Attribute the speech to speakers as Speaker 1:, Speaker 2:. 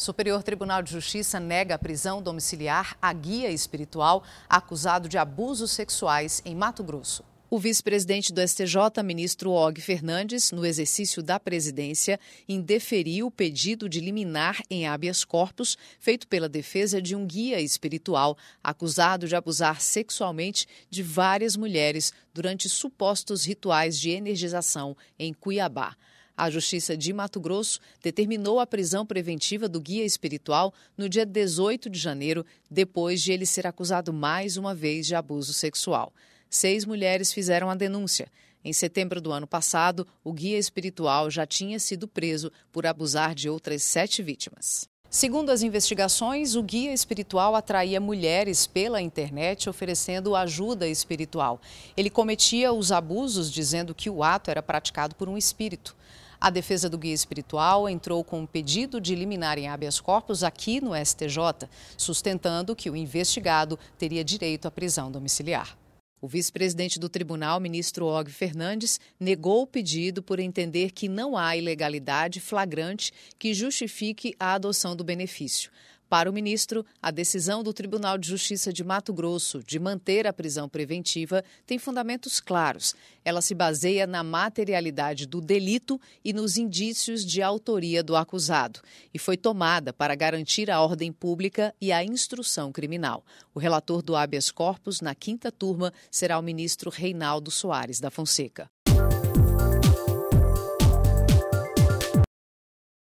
Speaker 1: Superior Tribunal de Justiça nega a prisão domiciliar a guia espiritual acusado de abusos sexuais em Mato Grosso. O vice-presidente do STJ, ministro Og Fernandes, no exercício da presidência, indeferiu o pedido de liminar em habeas corpus feito pela defesa de um guia espiritual acusado de abusar sexualmente de várias mulheres durante supostos rituais de energização em Cuiabá. A Justiça de Mato Grosso determinou a prisão preventiva do guia espiritual no dia 18 de janeiro, depois de ele ser acusado mais uma vez de abuso sexual. Seis mulheres fizeram a denúncia. Em setembro do ano passado, o guia espiritual já tinha sido preso por abusar de outras sete vítimas. Segundo as investigações, o guia espiritual atraía mulheres pela internet oferecendo ajuda espiritual. Ele cometia os abusos dizendo que o ato era praticado por um espírito. A defesa do guia espiritual entrou com um pedido de liminar em habeas corpus aqui no STJ, sustentando que o investigado teria direito à prisão domiciliar. O vice-presidente do tribunal, ministro Og Fernandes, negou o pedido por entender que não há ilegalidade flagrante que justifique a adoção do benefício. Para o ministro, a decisão do Tribunal de Justiça de Mato Grosso de manter a prisão preventiva tem fundamentos claros. Ela se baseia na materialidade do delito e nos indícios de autoria do acusado e foi tomada para garantir a ordem pública e a instrução criminal. O relator do habeas corpus na quinta turma será o ministro Reinaldo Soares da Fonseca.